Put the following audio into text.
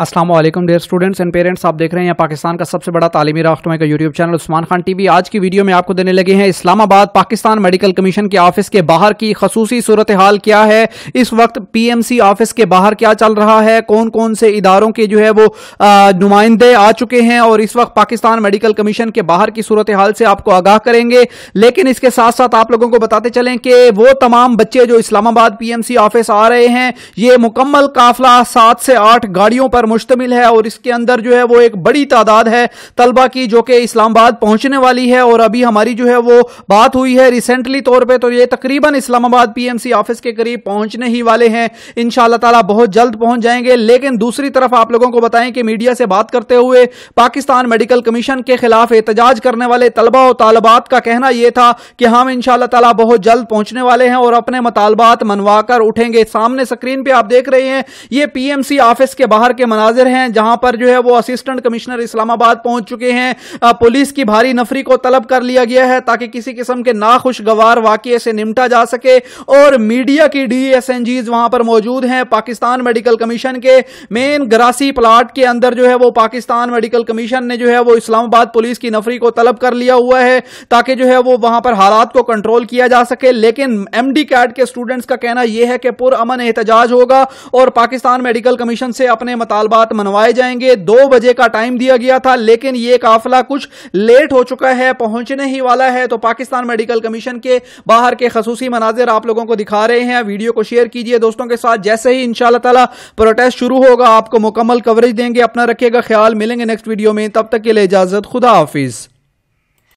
Aslam dear students and parents आप देख रहे हैं पाकिस्तान का सबसे बड़ा तालीमी राष्ट्रमय का YouTube channel Usman Khan TV आज की वीडियो में आपको देने लगे हैं इस्लामाबाद पाकिस्तान मेडिकल कमीशन के ऑफिस के बाहर की खसूसी सूरत हाल क्या है इस वक्त पीएमसी ऑफिस के बाहर क्या चल रहा है कौन कौन से इदारों के जो है वो नुमाइंदे आ चुके हैं और इस वक्त पाकिस्तान मेडिकल कमीशन के बाहर की सूरत हाल से आपको आगाह करेंगे लेकिन इसके साथ साथ आप लोगों को बताते चलें कि वो तमाम बच्चे जो इस्लामाबाद सी ऑफिस आ रहे हैं ये मुकम्मल काफिला सात से आठ गाड़ियों पर पर मुश्तमिल है और इसके अंदर जो है वो एक बड़ी तादाद है तलबा की जो कि इस्लामाबाद पहुंचने वाली है और अभी हमारी जो है वो बात हुई है रिसेंटली तौर पर तो ये तकरीबन इस्लामाबाद पीएमसी ऑफिस के करीब पहुंचने ही वाले हैं इन ताला बहुत जल्द पहुंच जाएंगे लेकिन दूसरी तरफ आप लोगों को बताएं कि मीडिया से बात करते हुए पाकिस्तान मेडिकल कमीशन के खिलाफ एहतजाज करने वाले तलबा और तालबात का कहना यह था कि हम इन ताला बहुत जल्द पहुंचने वाले हैं और अपने मतालबात मनवाकर उठेंगे सामने स्क्रीन पर आप देख रहे हैं ये पीएमसी ऑफिस के बाहर के मनाजिर हैं जहां पर जो है वो असिस्टेंट कमिश्नर इस्लामाबाद पहुंच चुके हैं पुलिस की भारी नफरी को तलब कर लिया गया है ताकि किसी किस्म के नाखुशगवार वाक्य से निमटा जा सके और मीडिया की डी एस एन जीज वहां पर मौजूद हैं पाकिस्तान मेडिकल कमीशन के मेन ग्रासी प्लाट के अंदर जो है वो पाकिस्तान मेडिकल कमीशन ने जो है वो इस्लामाबाद पुलिस की नफरी को तलब कर लिया हुआ है ताकि जो है वो वहां पर हालात को कंट्रोल किया जा सके लेकिन एमडी कैट के स्टूडेंट्स का कहना यह है कि पुरअमन एहतजाज होगा और पाकिस्तान मेडिकल कमीशन से अपने मताज सवालबात मनवाए जाएंगे दो बजे का टाइम दिया गया था लेकिन ये काफिला कुछ लेट हो चुका है पहुंचने ही वाला है तो पाकिस्तान मेडिकल कमीशन के बाहर के खसूसी मनाजिर आप लोगों को दिखा रहे हैं वीडियो को शेयर कीजिए दोस्तों के साथ जैसे ही इनशाला प्रोटेस्ट शुरू होगा आपको मुकम्मल कवरेज देंगे अपना रखिएगा ख्याल मिलेंगे नेक्स्ट वीडियो में तब तक के लिए इजाजत खुदा हाफिज़